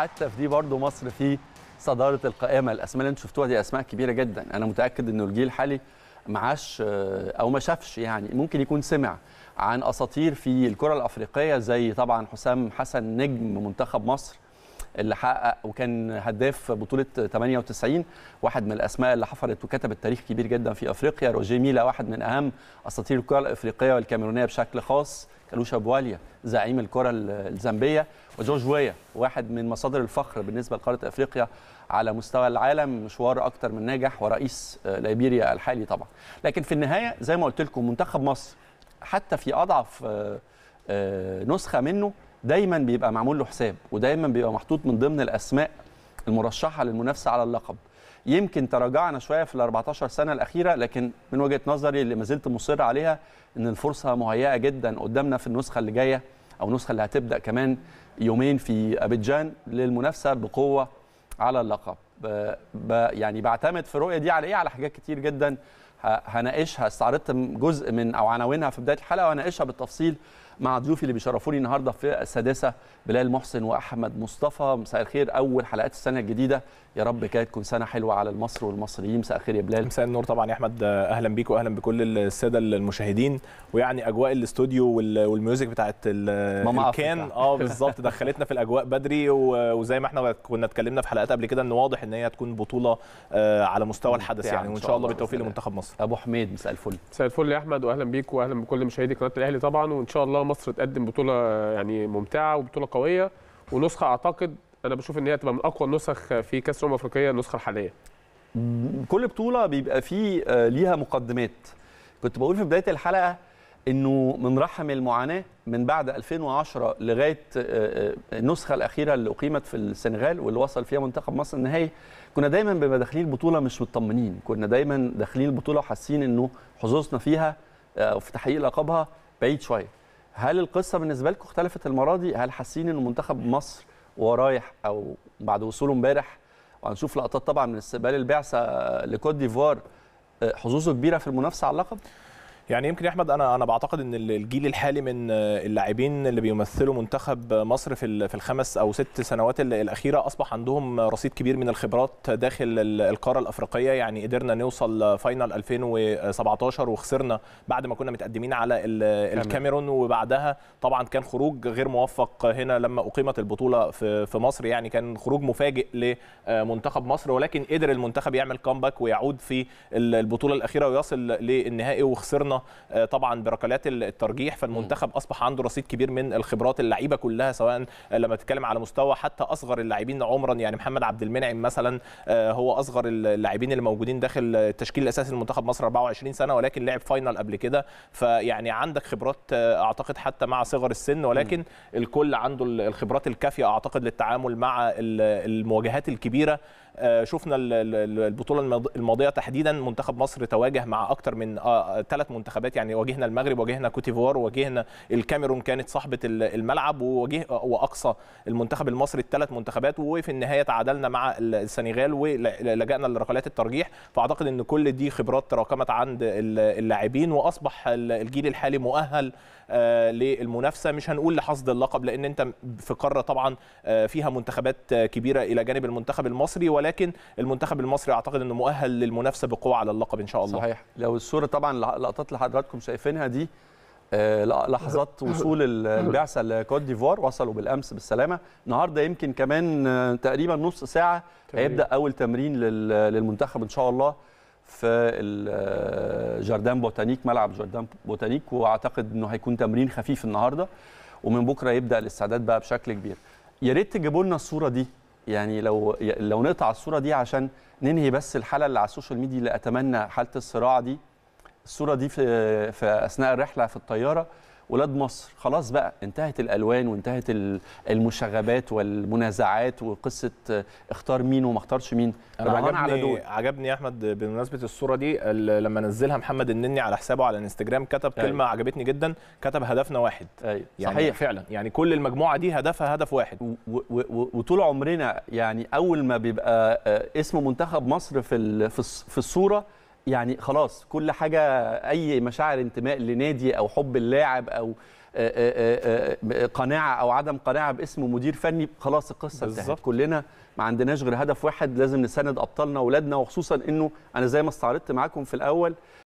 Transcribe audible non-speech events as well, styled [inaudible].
حتى في دي برضه مصر في صداره القائمه الاسماء اللي انتم شفتوها دي اسماء كبيره جدا انا متاكد انه الجيل الحالي معاش آه، او ما شافش يعني ممكن يكون سمع عن اساطير في الكره الافريقيه زي طبعا حسام حسن نجم منتخب مصر اللي حقق وكان هداف بطوله 98 واحد من الاسماء اللي حفرت وكتبت تاريخ كبير جدا في افريقيا روجيه ميلا واحد من اهم اساطير الكره الافريقيه والكاميرونيه بشكل خاص كالوشا بواليا زعيم الكره الزامبيه وجورج ويا واحد من مصادر الفخر بالنسبه لقاره افريقيا على مستوى العالم مشوار اكتر من ناجح ورئيس آه، ليبيريا الحالي طبعا لكن في النهايه زي ما قلت لكم منتخب مصر حتى في اضعف آه، آه، نسخه منه دايما بيبقى معمول له حساب ودايما بيبقى محطوط من ضمن الاسماء المرشحه للمنافسه على اللقب يمكن تراجعنا شويه في ال 14 سنه الاخيره لكن من وجهه نظري اللي ما زلت مصر عليها ان الفرصه مهيئه جدا قدامنا في النسخه اللي جايه او النسخه اللي هتبدا كمان يومين في ابيجان للمنافسه بقوه على اللقب يعني بعتمد في الرؤيه دي على ايه على حاجات كتير جدا هناقشها استعرضت جزء من او عناوينها في بدايه الحلقه وهناقشها بالتفصيل مع ضيوفي اللي بيشرفوني النهارده في السادسه بلال محسن واحمد مصطفى مساء الخير اول حلقات السنه الجديده يا رب كده تكون سنه حلوه على المصري والمصريين مساء الخير يا بلال مساء النور طبعا يا احمد اهلا بيك واهلا بكل الساده المشاهدين ويعني اجواء الاستوديو والميوزك بتاعت الكان اه بالظبط دخلتنا في الاجواء بدري وزي ما احنا كنا اتكلمنا في حلقات قبل كده ان واضح ان هي هتكون بطوله آه، على مستوى الحدث يعني وان شاء الله بالتوفيق لمنتخب مصر ابو حميد مساء الفل مساء الفل يا احمد واهلا بيك واهلا بكل مشاهدي قناه الاهلي طبعا وان شاء الله مصر تقدم بطوله يعني ممتعه وبطوله قويه ونسخه اعتقد انا بشوف ان هي تبقى من اقوى النسخ في كاس الامم الافريقيه النسخه الحاليه كل بطوله بيبقى فيه آه، ليها مقدمات كنت بقول في بدايه الحلقه انه من رحم المعاناه من بعد 2010 لغايه آه، آه، النسخه الاخيره اللي اقيمت في السنغال واللي وصل فيها منتخب مصر النهائي كنا دايما بنبقى داخلين البطوله مش مطمنين كنا دايما داخلين البطوله وحاسين انه حظوظنا فيها وفي في تحقيق لقبها بعيد شويه هل القصه بالنسبه لكم اختلفت المره دي هل حاسين ان منتخب مصر ورايح او بعد وصوله امبارح وهنشوف لقطات طبعا من استقبال البعثه لكوت ديفوار آه، حظوظه كبيره في المنافسه على اللقب يعني يمكن يا احمد انا انا بعتقد ان الجيل الحالي من آه، اللاعبين اللي بيمثلوا منتخب مصر في في الخمس او ست سنوات الاخيره اصبح عندهم رصيد كبير من الخبرات داخل القاره الافريقيه يعني قدرنا نوصل فاينل 2017 وخسرنا بعد ما كنا متقدمين على الكاميرون وبعدها طبعا كان خروج غير موفق هنا لما اقيمت البطوله في في مصر يعني كان خروج مفاجئ لمنتخب مصر ولكن قدر المنتخب يعمل كامباك ويعود في البطوله الاخيره ويصل للنهائي وخسرنا آه، طبعا بركلات الترجيح فالمنتخب اصبح عنده رصيد كبير من الخبرات اللعيبه كلها سواء لما تتكلم على مستوى حتى اصغر اللاعبين عمرا يعني محمد عبد المنعم مثلا آه، هو اصغر اللاعبين اللي موجودين داخل التشكيل الاساسي لمنتخب مصر 24 سنه ولكن لعب فاينل قبل كده فيعني عندك خبرات آه، اعتقد حتى مع صغر السن ولكن الكل عنده الخبرات الكافيه اعتقد للتعامل مع المواجهات الكبيره شفنا البطوله الماضيه تحديدا منتخب مصر تواجه مع اكثر من ثلاث منتخبات يعني واجهنا المغرب واجهنا كوتيفوار واجهنا الكاميرون كانت صاحبه الملعب وواجه واقصى المنتخب المصري الثلاث منتخبات وفي النهايه تعادلنا مع السنغال ولجانا لركلات الترجيح فاعتقد ان كل دي خبرات تراكمت عند اللاعبين واصبح الجيل الحالي مؤهل آه، للمنافسه مش هنقول لحصد اللقب لان انت في قاره طبعا آه، فيها منتخبات آه، كبيره الى جانب المنتخب المصري ولكن المنتخب المصري اعتقد انه مؤهل للمنافسه بقوه على اللقب ان شاء الله صحيح لو الصوره طبعا لقطات اللي حضراتكم شايفينها دي آه، لحظات [laughs] وصول البعثه لكوت ديفوار وصلوا بالامس بالسلامه النهارده يمكن كمان آه، تقريبا نص ساعه هيبدا اول تمرين للمنتخب ان شاء الله في آه، جاردان بوتانيك ملعب جاردان بوتانيك واعتقد انه هيكون تمرين خفيف النهارده ومن بكره يبدا الاستعداد بقى بشكل كبير يا ريت تجيبوا لنا الصوره دي يعني لو لو نقطع الصوره دي عشان ننهي بس الحاله اللي على السوشيال ميديا اللي اتمنى حاله الصراع دي الصوره دي في, في اثناء الرحله في الطياره ولاد مصر خلاص بقى انتهت الالوان وانتهت المشاغبات والمنازعات وقصه آه، اختار مين وما اختارش مين انا عجبني على دول. عجبني يا احمد بمناسبه الصوره دي لما نزلها محمد النني على حسابه على الانستجرام كتب أيوه. كلمه عجبتني جدا كتب هدفنا واحد أيوه. يعني صحيح فعلا يعني كل المجموعه دي هدفها هدف واحد وطول عمرنا يعني اول ما بيبقى آه، اسم منتخب مصر في في الصوره يعني خلاص كل حاجه اي مشاعر انتماء لنادي او حب اللاعب او آه، آه، آه، قناعه او عدم قناعه باسم مدير فني خلاص القصه انتهت كلنا ما عندناش غير هدف واحد لازم نساند ابطالنا واولادنا وخصوصا انه انا زي ما استعرضت معاكم في الاول